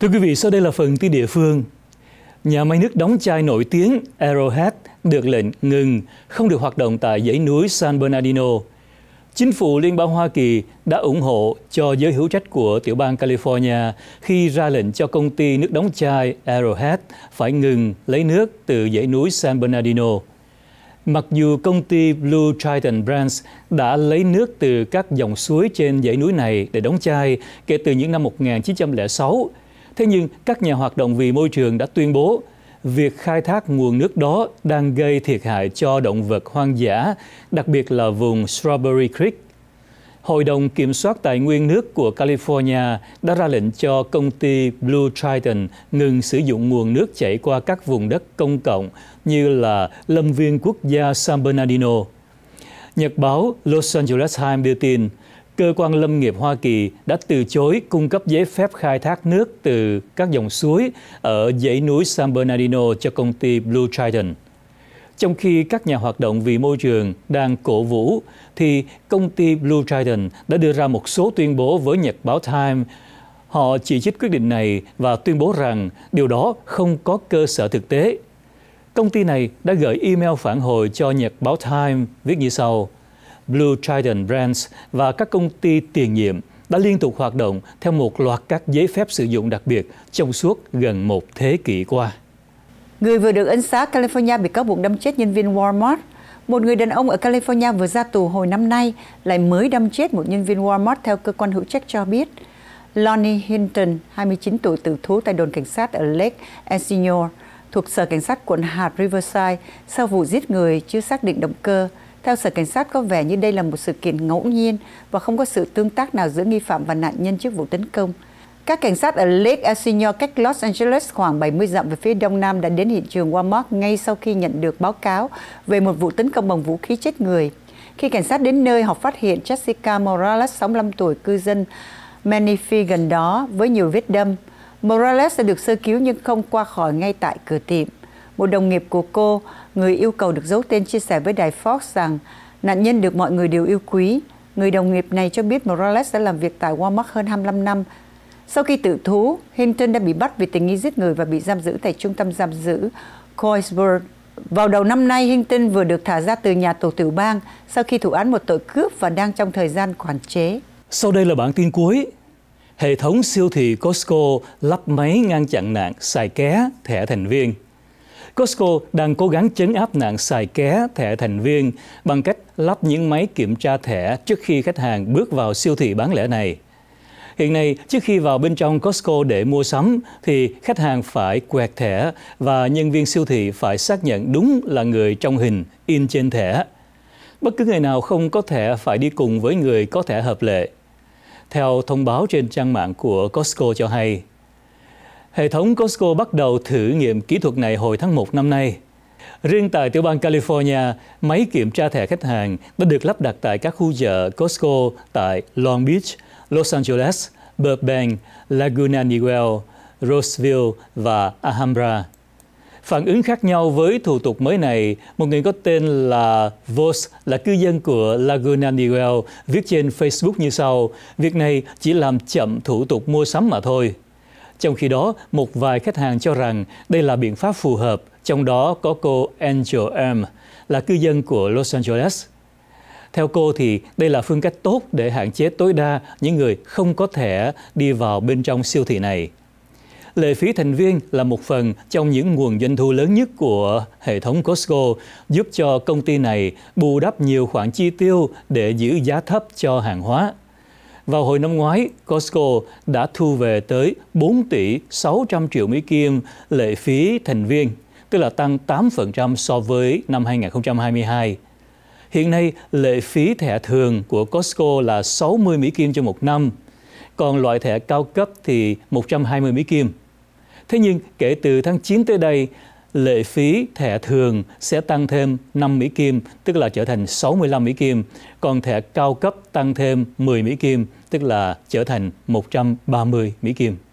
Thưa quý vị, sau đây là phần tin địa phương. Nhà máy nước đóng chai nổi tiếng Arrowhead được lệnh ngừng, không được hoạt động tại dãy núi San Bernardino. Chính phủ Liên bang Hoa Kỳ đã ủng hộ cho giới hữu trách của tiểu bang California khi ra lệnh cho công ty nước đóng chai Arrowhead phải ngừng lấy nước từ dãy núi San Bernardino. Mặc dù công ty Blue Triton Brands đã lấy nước từ các dòng suối trên dãy núi này để đóng chai kể từ những năm 1906, Thế nhưng các nhà hoạt động vì môi trường đã tuyên bố việc khai thác nguồn nước đó đang gây thiệt hại cho động vật hoang dã, đặc biệt là vùng Strawberry Creek. Hội đồng Kiểm soát Tài nguyên nước của California đã ra lệnh cho công ty Blue Triton ngừng sử dụng nguồn nước chảy qua các vùng đất công cộng như là Lâm viên quốc gia San Bernardino. Nhật báo Los Angeles Times đưa tin, cơ quan lâm nghiệp Hoa Kỳ đã từ chối cung cấp giấy phép khai thác nước từ các dòng suối ở dãy núi San Bernardino cho công ty Blue Triton. Trong khi các nhà hoạt động vì môi trường đang cổ vũ, thì công ty Blue Triton đã đưa ra một số tuyên bố với nhật báo Time. Họ chỉ trích quyết định này và tuyên bố rằng điều đó không có cơ sở thực tế. Công ty này đã gửi email phản hồi cho nhật báo Time viết như sau – Blue Trident Brands và các công ty tiền nhiệm đã liên tục hoạt động theo một loạt các giấy phép sử dụng đặc biệt trong suốt gần một thế kỷ qua. Người vừa được ân xá California bị cáo buộc đâm chết nhân viên Walmart. Một người đàn ông ở California vừa ra tù hồi năm nay lại mới đâm chết một nhân viên Walmart theo cơ quan hữu trách cho biết. Lonnie Hinton, 29 tuổi, tử thú tại đồn cảnh sát ở Lake Elsinore, thuộc sở cảnh sát quận hạt Riverside sau vụ giết người chưa xác định động cơ. Theo Sở Cảnh sát, có vẻ như đây là một sự kiện ngẫu nhiên và không có sự tương tác nào giữa nghi phạm và nạn nhân trước vụ tấn công. Các cảnh sát ở Lake Elsinore cách Los Angeles khoảng 70 dặm về phía đông nam đã đến hiện trường Walmart ngay sau khi nhận được báo cáo về một vụ tấn công bằng vũ khí chết người. Khi cảnh sát đến nơi, họ phát hiện Jessica Morales, 65 tuổi, cư dân Manifi gần đó với nhiều vết đâm. Morales đã được sơ cứu nhưng không qua khỏi ngay tại cửa tiệm một đồng nghiệp của cô, người yêu cầu được giấu tên chia sẻ với đài Fox rằng nạn nhân được mọi người đều yêu quý. Người đồng nghiệp này cho biết Morales đã làm việc tại Walmart hơn 25 năm. Sau khi tự thú, Hinton đã bị bắt vì tình nghi giết người và bị giam giữ tại trung tâm giam giữ Coisburg. Vào đầu năm nay, Hinton vừa được thả ra từ nhà tù tiểu bang sau khi thụ án một tội cướp và đang trong thời gian quản chế. Sau đây là bản tin cuối. Hệ thống siêu thị Costco lắp máy ngăn chặn nạn xài ké thẻ thành viên. Costco đang cố gắng chấn áp nạn xài ké thẻ thành viên bằng cách lắp những máy kiểm tra thẻ trước khi khách hàng bước vào siêu thị bán lẻ này. Hiện nay, trước khi vào bên trong Costco để mua sắm thì khách hàng phải quẹt thẻ và nhân viên siêu thị phải xác nhận đúng là người trong hình in trên thẻ. Bất cứ người nào không có thẻ phải đi cùng với người có thẻ hợp lệ. Theo thông báo trên trang mạng của Costco cho hay, Hệ thống Costco bắt đầu thử nghiệm kỹ thuật này hồi tháng 1 năm nay. Riêng tại tiểu bang California, máy kiểm tra thẻ khách hàng đã được lắp đặt tại các khu chợ Costco tại Long Beach, Los Angeles, Burbank, Laguna Niguel, Roseville và Alhambra. Phản ứng khác nhau với thủ tục mới này, một người có tên là Vos là cư dân của Laguna Niguel viết trên Facebook như sau, việc này chỉ làm chậm thủ tục mua sắm mà thôi. Trong khi đó, một vài khách hàng cho rằng đây là biện pháp phù hợp, trong đó có cô Angel M, là cư dân của Los Angeles. Theo cô thì đây là phương cách tốt để hạn chế tối đa những người không có thẻ đi vào bên trong siêu thị này. Lệ phí thành viên là một phần trong những nguồn doanh thu lớn nhất của hệ thống Costco, giúp cho công ty này bù đắp nhiều khoản chi tiêu để giữ giá thấp cho hàng hóa. Vào hồi năm ngoái, Costco đã thu về tới 4 tỷ 600 triệu Mỹ Kim lệ phí thành viên, tức là tăng 8% so với năm 2022. Hiện nay, lệ phí thẻ thường của Costco là 60 Mỹ Kim cho một năm, còn loại thẻ cao cấp thì 120 Mỹ Kim. Thế nhưng, kể từ tháng 9 tới đây, lệ phí thẻ thường sẽ tăng thêm 5 Mỹ Kim, tức là trở thành 65 Mỹ Kim, còn thẻ cao cấp tăng thêm 10 Mỹ Kim, tức là trở thành 130 Mỹ Kim.